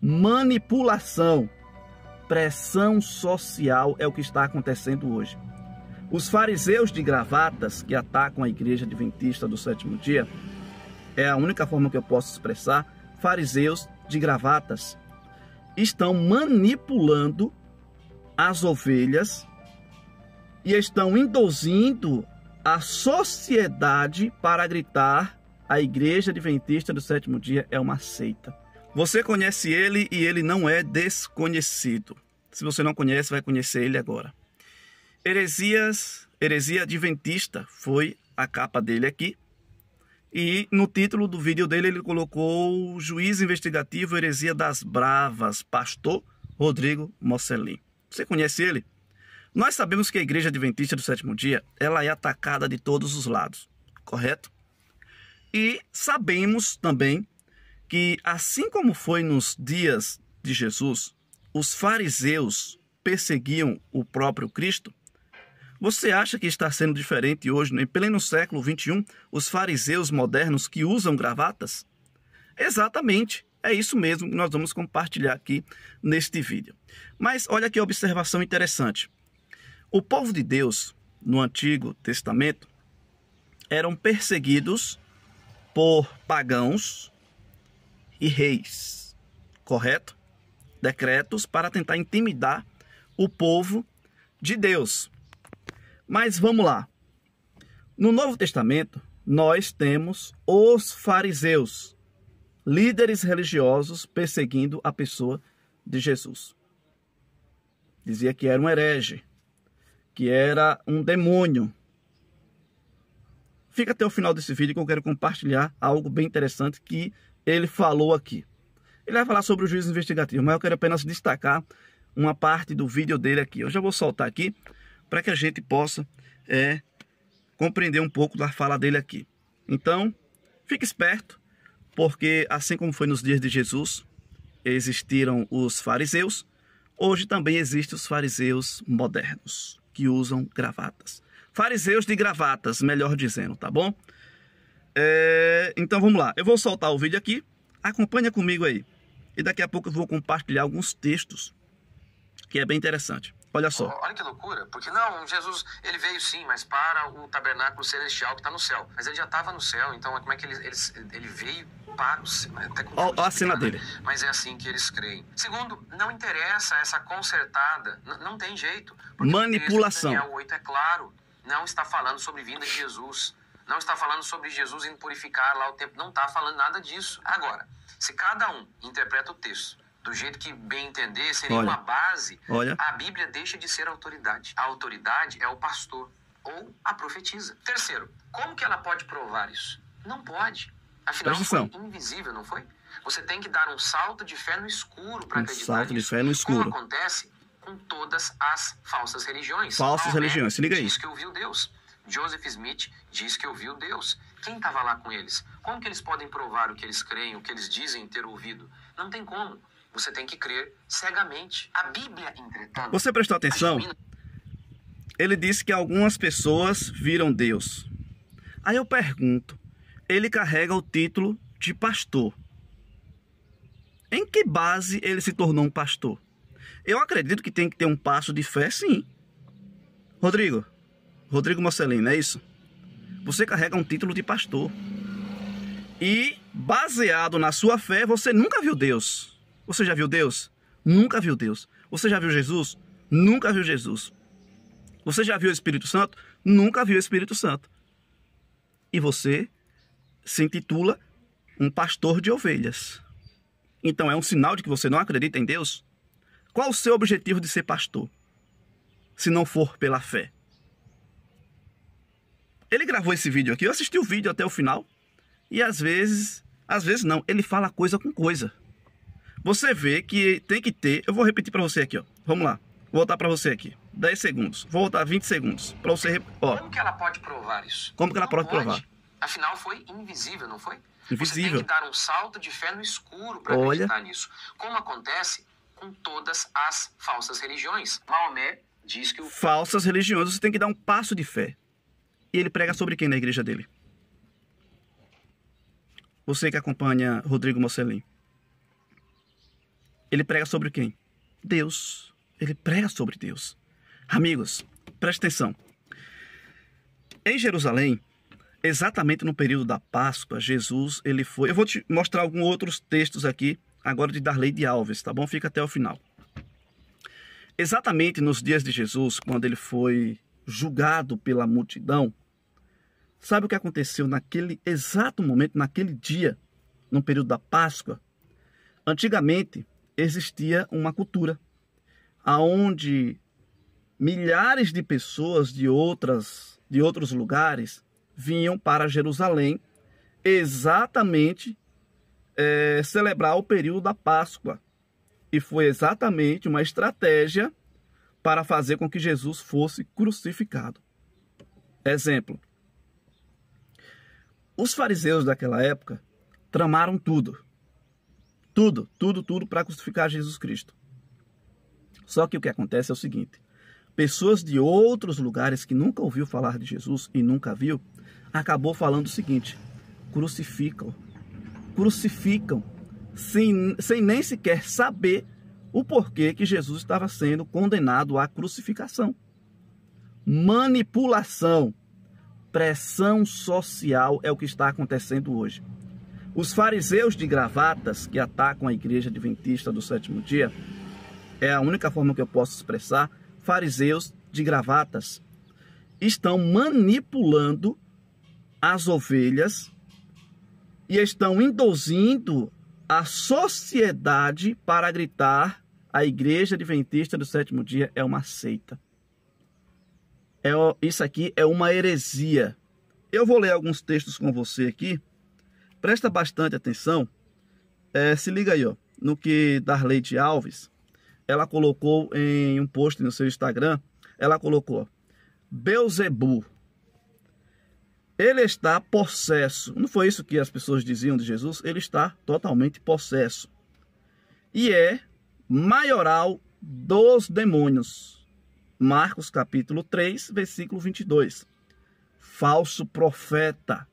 manipulação, pressão social é o que está acontecendo hoje. Os fariseus de gravatas que atacam a igreja adventista do sétimo dia, é a única forma que eu posso expressar, fariseus de gravatas, estão manipulando as ovelhas e estão induzindo a sociedade para gritar a igreja adventista do sétimo dia é uma seita. Você conhece ele e ele não é desconhecido. Se você não conhece, vai conhecer ele agora. Heresias, heresia adventista foi a capa dele aqui. E no título do vídeo dele ele colocou Juiz Investigativo Heresia das Bravas, pastor Rodrigo Mocelin. Você conhece ele? Nós sabemos que a igreja adventista do sétimo dia, ela é atacada de todos os lados, correto? E sabemos também que, assim como foi nos dias de Jesus, os fariseus perseguiam o próprio Cristo? Você acha que está sendo diferente hoje, em pleno século XXI, os fariseus modernos que usam gravatas? Exatamente, é isso mesmo que nós vamos compartilhar aqui neste vídeo. Mas olha que observação interessante. O povo de Deus, no Antigo Testamento, eram perseguidos por pagãos e reis, correto? Decretos para tentar intimidar o povo de Deus. Mas vamos lá. No Novo Testamento, nós temos os fariseus, líderes religiosos perseguindo a pessoa de Jesus. Dizia que era um herege, que era um demônio. Fica até o final desse vídeo que eu quero compartilhar algo bem interessante que ele falou aqui. Ele vai falar sobre o juízo investigativo, mas eu quero apenas destacar uma parte do vídeo dele aqui. Eu já vou soltar aqui para que a gente possa é, compreender um pouco da fala dele aqui. Então, fique esperto, porque assim como foi nos dias de Jesus, existiram os fariseus, hoje também existem os fariseus modernos, que usam gravatas. Fariseus de gravatas, melhor dizendo, tá bom? É, então vamos lá, eu vou soltar o vídeo aqui, acompanha comigo aí. E daqui a pouco eu vou compartilhar alguns textos, que é bem interessante. Olha só. Olha que loucura, porque não, Jesus, ele veio sim, mas para o tabernáculo celestial que está no céu. Mas ele já estava no céu, então como é que ele, ele, ele veio para o céu? Olha a cena né? dele. Mas é assim que eles creem. Segundo, não interessa essa consertada, não tem jeito. Manipulação. Daniel 8 é claro, não está falando sobre vinda de Jesus. Não está falando sobre Jesus indo purificar lá o tempo. Não está falando nada disso. Agora, se cada um interpreta o texto do jeito que bem entender, sem olha, nenhuma base, olha. a Bíblia deixa de ser autoridade. A autoridade é o pastor ou a profetisa. Terceiro, como que ela pode provar isso? Não pode. Afinal, foi invisível, não foi? Você tem que dar um salto de fé no escuro para um acreditar. Um salto nisso. de fé no escuro. Como acontece com todas as falsas religiões. Falsas religiões, se liga aí. Isso que ouviu Deus. Joseph Smith diz que ouviu Deus. Quem estava lá com eles? Como que eles podem provar o que eles creem, o que eles dizem ter ouvido? Não tem como. Você tem que crer cegamente. A Bíblia, entretanto. Você prestou atenção? Ele disse que algumas pessoas viram Deus. Aí eu pergunto: ele carrega o título de pastor. Em que base ele se tornou um pastor? Eu acredito que tem que ter um passo de fé, sim. Rodrigo. Rodrigo Marcelino, é isso? Você carrega um título de pastor. E, baseado na sua fé, você nunca viu Deus. Você já viu Deus? Nunca viu Deus. Você já viu Jesus? Nunca viu Jesus. Você já viu o Espírito Santo? Nunca viu o Espírito Santo. E você se intitula um pastor de ovelhas. Então é um sinal de que você não acredita em Deus? Qual o seu objetivo de ser pastor? Se não for pela fé. Ele gravou esse vídeo aqui, eu assisti o vídeo até o final. E às vezes, às vezes não, ele fala coisa com coisa. Você vê que tem que ter, eu vou repetir para você aqui, ó. Vamos lá. Vou voltar para você aqui. 10 segundos. Vou voltar 20 segundos para você, rep... ó. Como que ela pode provar isso? Como que ela pode, pode provar? Afinal foi invisível, não foi? Invisível. Você tem que dar um salto de fé no escuro para acreditar nisso. Como acontece com todas as falsas religiões. Maomé diz que o... falsas religiões, você tem que dar um passo de fé. E ele prega sobre quem na igreja dele? Você que acompanha Rodrigo Mocelin. Ele prega sobre quem? Deus. Ele prega sobre Deus. Amigos, preste atenção. Em Jerusalém, exatamente no período da Páscoa, Jesus ele foi. Eu vou te mostrar alguns outros textos aqui, agora de Darley de Alves, tá bom? Fica até o final. Exatamente nos dias de Jesus, quando ele foi julgado pela multidão, Sabe o que aconteceu naquele exato momento, naquele dia, no período da Páscoa? Antigamente existia uma cultura aonde milhares de pessoas de outras de outros lugares vinham para Jerusalém exatamente é, celebrar o período da Páscoa. E foi exatamente uma estratégia para fazer com que Jesus fosse crucificado. Exemplo: os fariseus daquela época tramaram tudo. Tudo, tudo, tudo para crucificar Jesus Cristo. Só que o que acontece é o seguinte: pessoas de outros lugares que nunca ouviu falar de Jesus e nunca viu, acabou falando o seguinte: crucificam, crucificam, sem, sem nem sequer saber o porquê que Jesus estava sendo condenado à crucificação. Manipulação pressão social é o que está acontecendo hoje. Os fariseus de gravatas que atacam a igreja adventista do sétimo dia, é a única forma que eu posso expressar, fariseus de gravatas, estão manipulando as ovelhas e estão induzindo a sociedade para gritar a igreja adventista do sétimo dia é uma seita é, isso aqui é uma heresia. Eu vou ler alguns textos com você aqui. Presta bastante atenção. É, se liga aí, ó, no que Darley de Alves, ela colocou em um post no seu Instagram, ela colocou, Beuzebu, ele está possesso. Não foi isso que as pessoas diziam de Jesus? Ele está totalmente possesso. E é maioral dos demônios. Marcos capítulo 3, versículo 22. Falso profeta.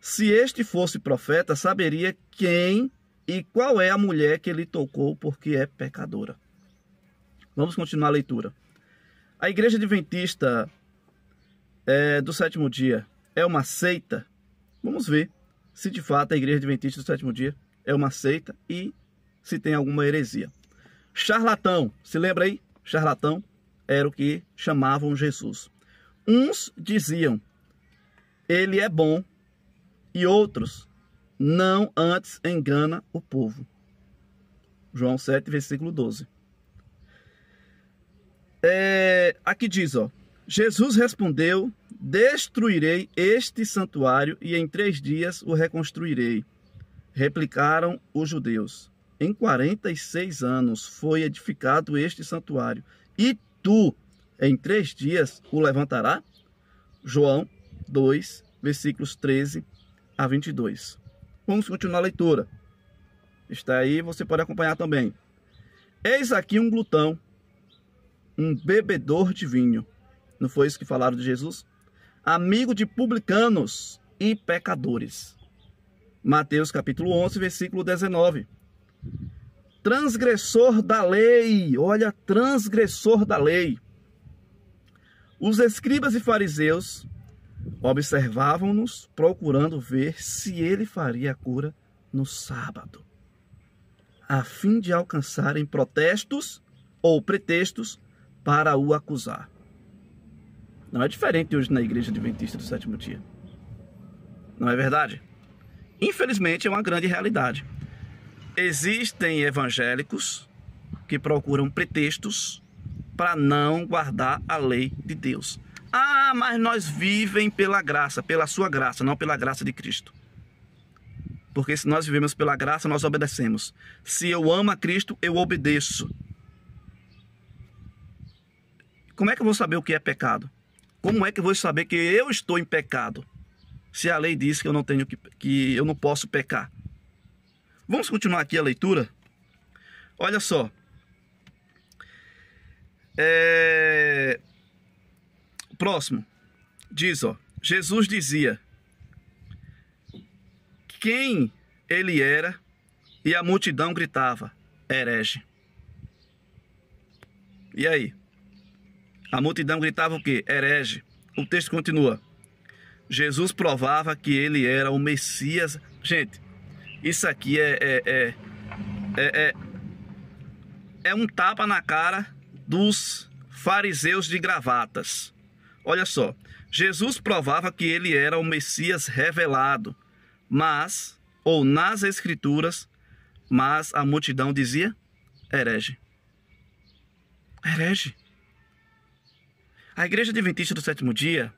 Se este fosse profeta, saberia quem e qual é a mulher que ele tocou, porque é pecadora. Vamos continuar a leitura. A igreja adventista é, do sétimo dia é uma seita? Vamos ver se de fato a igreja adventista do sétimo dia é uma seita e se tem alguma heresia. Charlatão, se lembra aí? Charlatão era o que chamavam Jesus. Uns diziam, ele é bom, e outros, não antes engana o povo. João 7, versículo 12. É, aqui diz, ó, Jesus respondeu, destruirei este santuário e em três dias o reconstruirei. Replicaram os judeus, em 46 anos foi edificado este santuário e tu em três dias o levantará? João 2, versículos 13 a 22. Vamos continuar a leitura. Está aí, você pode acompanhar também. Eis aqui um glutão, um bebedor de vinho. Não foi isso que falaram de Jesus? Amigo de publicanos e pecadores. Mateus capítulo 11, versículo 19 transgressor da lei, olha, transgressor da lei. Os escribas e fariseus observavam-nos, procurando ver se ele faria a cura no sábado, a fim de alcançarem protestos ou pretextos para o acusar. Não é diferente hoje na igreja adventista do sétimo dia. Não é verdade? Infelizmente é uma grande realidade. Existem evangélicos que procuram pretextos para não guardar a lei de Deus. Ah, mas nós vivem pela graça, pela sua graça, não pela graça de Cristo. Porque se nós vivemos pela graça, nós obedecemos. Se eu amo a Cristo, eu obedeço. Como é que eu vou saber o que é pecado? Como é que eu vou saber que eu estou em pecado? Se a lei diz que eu não tenho que, que eu não posso pecar. Vamos continuar aqui a leitura? Olha só. É... Próximo. Diz, ó. Jesus dizia quem ele era e a multidão gritava: herege. E aí? A multidão gritava o quê? Herege. O texto continua. Jesus provava que ele era o Messias. Gente, isso aqui é, é, é, é, é um tapa na cara dos fariseus de gravatas. Olha só, Jesus provava que ele era o Messias revelado, mas, ou nas Escrituras, mas a multidão dizia herege. Herege. A Igreja Adventista do Sétimo Dia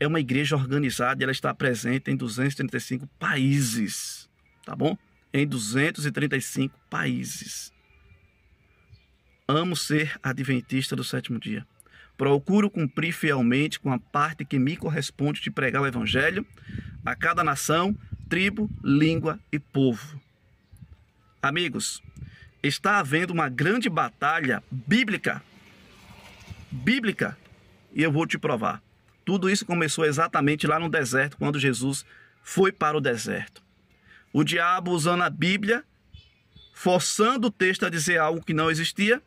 é uma igreja organizada e ela está presente em 235 países tá bom? Em 235 países. Amo ser adventista do sétimo dia. Procuro cumprir fielmente com a parte que me corresponde de pregar o Evangelho a cada nação, tribo, língua e povo. Amigos, está havendo uma grande batalha bíblica. Bíblica. E eu vou te provar. Tudo isso começou exatamente lá no deserto, quando Jesus foi para o deserto o diabo usando a Bíblia, forçando o texto a dizer algo que não existia,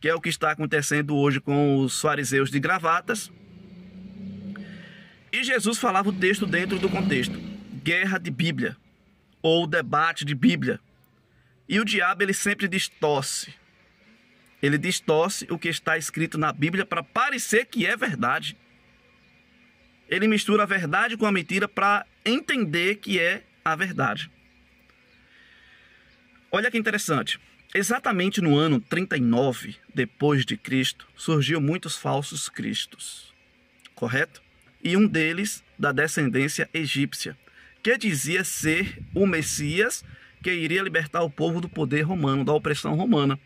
que é o que está acontecendo hoje com os fariseus de gravatas. E Jesus falava o texto dentro do contexto. Guerra de Bíblia ou debate de Bíblia. E o diabo ele sempre distorce. Ele distorce o que está escrito na Bíblia para parecer que é verdade. Ele mistura a verdade com a mentira para entender que é a verdade. Olha que interessante. Exatamente no ano 39 depois de Cristo, surgiu muitos falsos cristos. Correto? E um deles da descendência egípcia, que dizia ser o Messias que iria libertar o povo do poder romano, da opressão romana.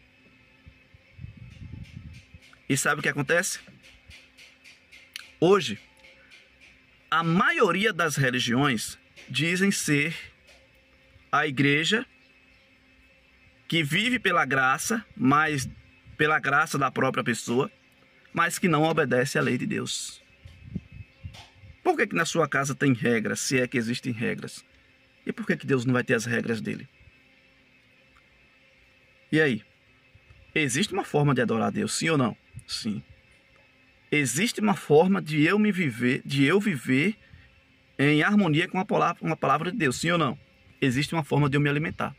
E sabe o que acontece? Hoje, a maioria das religiões dizem ser a igreja que vive pela graça, mas pela graça da própria pessoa, mas que não obedece à lei de Deus. Por que, que na sua casa tem regras, se é que existem regras? E por que, que Deus não vai ter as regras dele? E aí? Existe uma forma de adorar a Deus, sim ou não? Sim. Existe uma forma de eu me viver, de eu viver em harmonia com a palavra, uma palavra de Deus, sim ou não? Existe uma forma de eu me alimentar,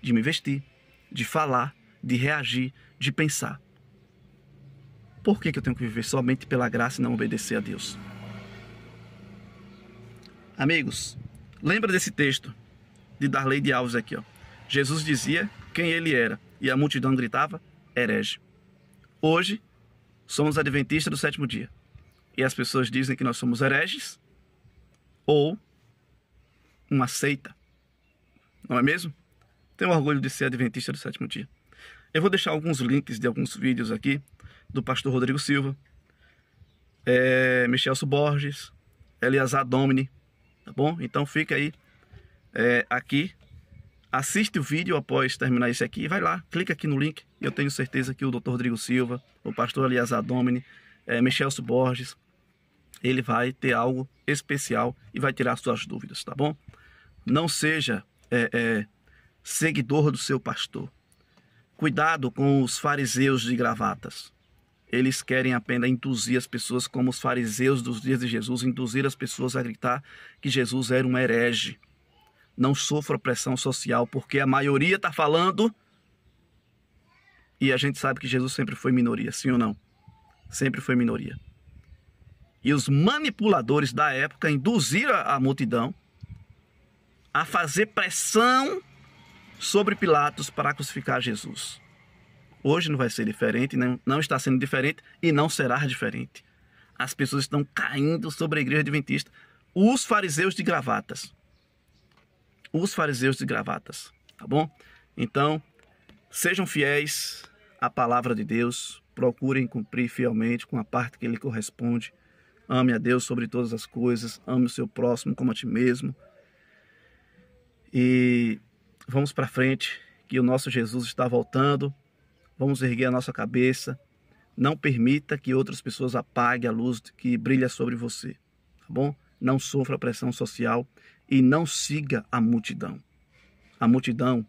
de me vestir, de falar, de reagir, de pensar. Por que, que eu tenho que viver somente pela graça e não obedecer a Deus? Amigos, lembra desse texto de Darley de Alves aqui, ó. Jesus dizia quem ele era e a multidão gritava herege. Hoje somos adventistas do sétimo dia e as pessoas dizem que nós somos hereges ou uma seita. Não é mesmo? Tenho orgulho de ser adventista do sétimo dia. Eu vou deixar alguns links de alguns vídeos aqui do pastor Rodrigo Silva, é, Michel Borges, Eliasar Domini, tá bom? Então fica aí é, aqui, assiste o vídeo após terminar esse aqui, vai lá, clica aqui no link, eu tenho certeza que o Dr. Rodrigo Silva, o pastor Eliasar Domini, é, Michel Borges, ele vai ter algo especial e vai tirar suas dúvidas, tá bom? Não seja é, é, seguidor do seu pastor. Cuidado com os fariseus de gravatas. Eles querem apenas induzir as pessoas, como os fariseus dos dias de Jesus, induzir as pessoas a gritar que Jesus era um herege. Não sofra pressão social, porque a maioria está falando e a gente sabe que Jesus sempre foi minoria, sim ou não? Sempre foi minoria. E os manipuladores da época induziram a multidão a fazer pressão sobre Pilatos para crucificar Jesus. Hoje não vai ser diferente, não está sendo diferente e não será diferente. As pessoas estão caindo sobre a igreja adventista. Os fariseus de gravatas. Os fariseus de gravatas, tá bom? Então, sejam fiéis à palavra de Deus, procurem cumprir fielmente com a parte que lhe corresponde. Ame a Deus sobre todas as coisas, ame o seu próximo como a ti mesmo. E vamos para frente, que o nosso Jesus está voltando. Vamos erguer a nossa cabeça. Não permita que outras pessoas apaguem a luz que brilha sobre você, tá bom? Não sofra pressão social e não siga a multidão. A multidão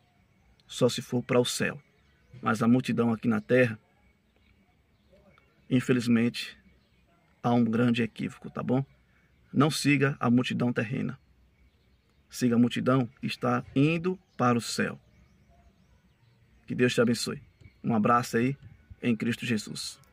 só se for para o céu, mas a multidão aqui na terra, infelizmente, há um grande equívoco, tá bom? Não siga a multidão terrena. Siga a multidão que está indo para o céu. Que Deus te abençoe. Um abraço aí em Cristo Jesus.